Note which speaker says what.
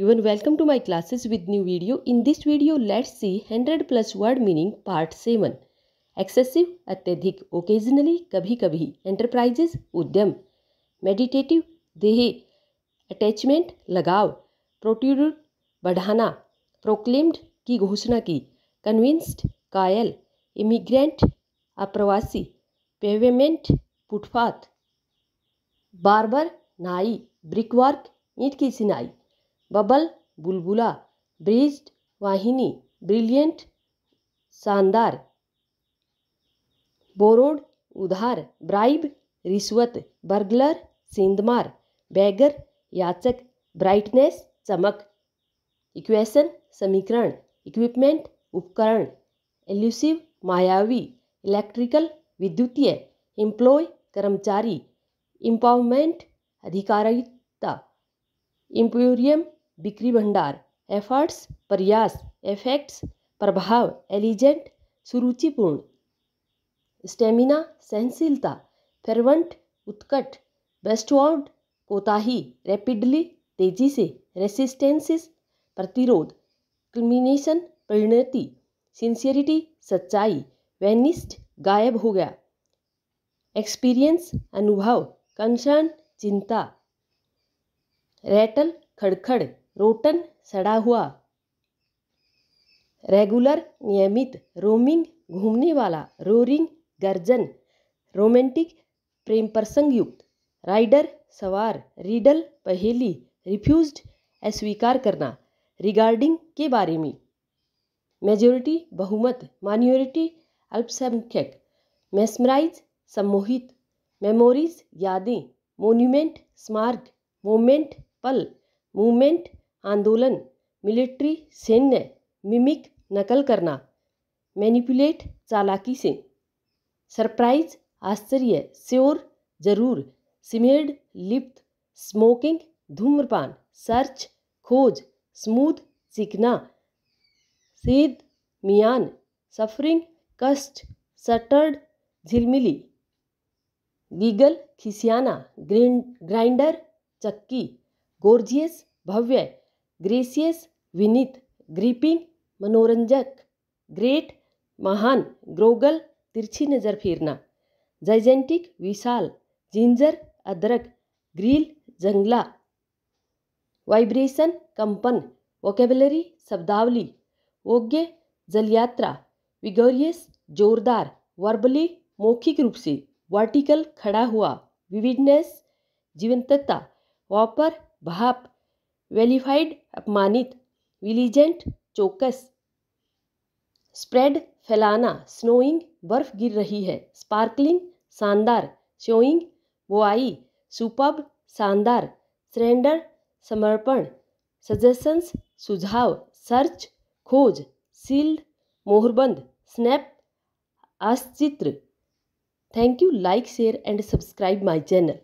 Speaker 1: Everyone, welcome to my classes with new video. In this video, let's see 100 plus word meaning part seven. Excessive अत्यधिक occasionally कभी कभी enterprises उद्यम meditative देह attachment लगाव protrude बढ़ाना proclaimed की घोषणा की कन्विंस्ड कायल इमिग्रेंट अप्रवासी पेवेमेंट फुटपाथ बार्बर नाई brickwork, ईंट की सिनाई बबल बुलबुला ब्रिज वाहिनी ब्रिलियंट शानदार बोरोड उधार ब्राइब रिश्वत बर्गलर सिंधमार बैगर याचक ब्राइटनेस चमक इक्वेशन समीकरण इक्विपमेंट उपकरण एल्यूसिव मायावी इलेक्ट्रिकल विद्युतीय एम्प्लॉय कर्मचारी इम्पावमेंट अधिकारिता इम्प्यूरियम बिक्री भंडार एफर्ट्स प्रयास एफेक्ट्स प्रभाव एलिजेंट सुरुचिपूर्ण स्टेमिना सहनशीलता फेरवंट उत्कट बेस्टवर्ड कोताही रैपिडली तेजी से रेसिस्टेंसिस प्रतिरोध क्लिमिनेशन परिणति सिंसियरिटी सच्चाई वेनिस्ट गायब हो गया एक्सपीरियंस अनुभव कंसर्न चिंता रैटल खड़खड़ रोटन सड़ा हुआ रेगुलर नियमित रोमिंग घूमने वाला रोरिंग गर्जन रोमांटिक प्रेम प्रसंग युक्त राइडर सवार रीडल पहेली रिफ्यूज अस्वीकार करना रिगार्डिंग के बारे में मेजोरिटी बहुमत माइनॉरिटी अल्पसंख्यक मेस्मराइज सम्मोहित मेमोरीज यादें मोन्यूमेंट स्मार्क मोमेंट पल मूवमेंट आंदोलन मिलिट्री सैन्य मिमिक नकल करना मैनिपुलेट चालाकी से सरप्राइज आश्चर्य श्योर जरूर सिमेड लिप्त स्मोकिंग धूम्रपान सर्च खोज स्मूथ सीखना सेद मियान सफरिंग कष्ट सटर्ड झिलमिली गीगल खिसियाना ग्रिंड ग्राइंडर चक्की गोर्जियस भव्य ग्रेसियस विनित ग्रीपिंग मनोरंजक ग्रेट महान ग्रोगल तिरछी नज़र फेरना जाइजेंटिक विशाल जिंजर अदरक ग्रिल जंगला वाइब्रेशन कंपन वोकेबलरी शब्दावली ओग्य जलयात्रा विगोरियस जोरदार वर्बली मौखिक रूप से वर्टिकल खड़ा हुआ विविडनेस जीवंतता वापर भाप वेलीफाइड अपमानित विलीजेंट चौकस स्प्रेड फैलाना स्नोइंग बर्फ गिर रही है स्पार्कलिंग शानदार शोइंग बोआई सुपब शानदार सरेंडर समर्पण सजेशंस सुझाव सर्च खोज सील्ड मोहरबंद स्नैप आश्चित्र thank you like share and subscribe my channel